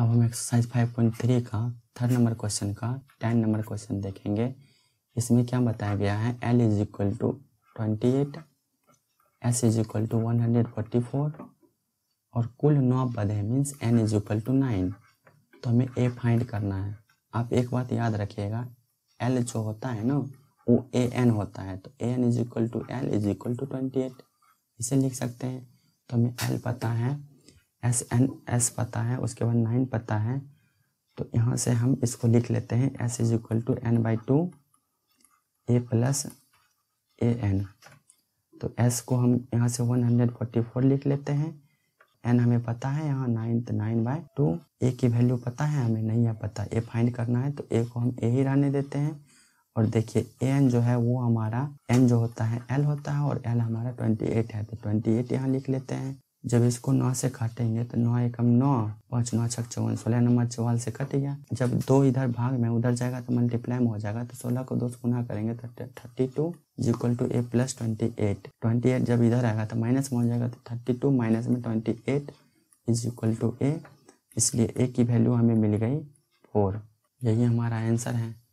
अब हम एक्सरसाइज 5.3 का थर्ड नंबर क्वेश्चन का टेन नंबर क्वेश्चन देखेंगे इसमें क्या बताया गया है l is equal to twenty eight s is equal to one hundred forty four और कुल नौ पद है means n is equal to nine तो हमें ए फाइंड करना है आप एक बात याद रखिएगा एल जो होता है ना वो ए एन होता है तो a n is equal to l is equal to twenty eight इसे लिख सकते हैं तो हमें एल पता है एस एन एस पता है उसके बाद नाइन पता है तो यहाँ से हम इसको लिख लेते हैं s is equal to n by two a plus a n तो एस को हम यहाँ से वन हंड्रेड फोर्टी फोर लिख लेते हैं एन हमें पता है यहाँ नाइन तो नाइन बाई टू ए की वैल्यू पता है हमें नहीं है पता ए फाइंड करना है तो ए को हम ए ही रहने देते हैं और देखिए ए एन जो है वो हमारा एन जो होता है एल होता है और एल हमारा ट्वेंटी एट है तो ट्वेंटी एट यहाँ लिख लेते हैं जब इसको नौ से काटेंगे तो नौ एकम नौ पाँच नौ छः चौवन सोलह नंबर चौवन से कट गया जब दो इधर भाग में उधर जाएगा तो मल्टीप्लाई में हो जाएगा तो सोलह को दो से गुना करेंगे तो thirty two equal to a plus twenty eight twenty eight जब इधर आएगा तो माइनस में हो जाएगा तो थर्टी टू माइनस में twenty eight is equal to a इसलिए ए की वैल्यू हमें मिल गई फोर यही हमारा आंसर है